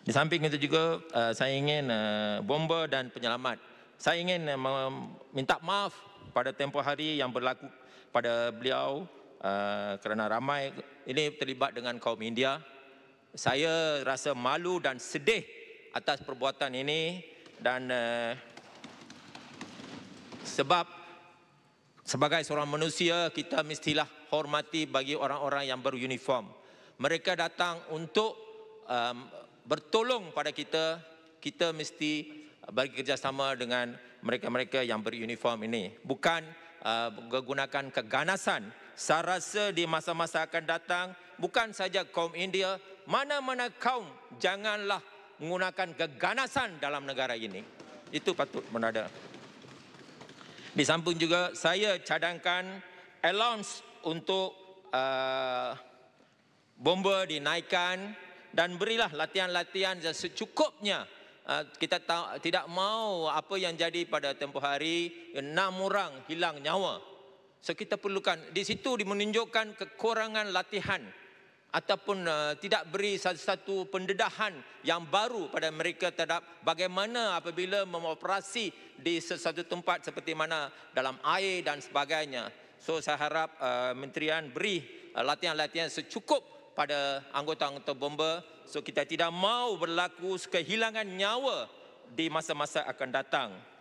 Di samping itu juga uh, saya ingin uh, bomber dan penyelamat. Saya ingin uh, meminta maaf pada tempoh hari yang berlaku pada beliau kerana ramai ini terlibat dengan kaum India. Saya rasa malu dan sedih atas perbuatan ini dan sebab sebagai seorang manusia kita mestilah hormati bagi orang-orang yang beruniform. Mereka datang untuk um, bertolong pada kita, kita mesti bagi kerjasama dengan mereka-mereka yang beruniform ini. Bukan menggunakan uh, keganasan. Saya rasa di masa-masa akan datang, bukan saja kaum India, mana-mana kaum janganlah menggunakan keganasan dalam negara ini. Itu patut menada. Di samping juga saya cadangkan allowance untuk uh, bomba dinaikkan dan berilah latihan-latihan yang secukupnya ah, kita tak, tidak mau apa yang jadi pada tempoh hari enam orang hilang nyawa so kita perlukan di situ dimenunjukkan kekurangan latihan ataupun uh, tidak beri satu-satu pendedahan yang baru pada mereka terhadap bagaimana apabila memoperasi di sesuatu tempat seperti mana dalam air dan sebagainya so saya harap uh, menterian beri uh, latihan-latihan secukup pada anggota-anggota bomba. So kita tidak mahu berlaku kehilangan nyawa di masa-masa akan datang.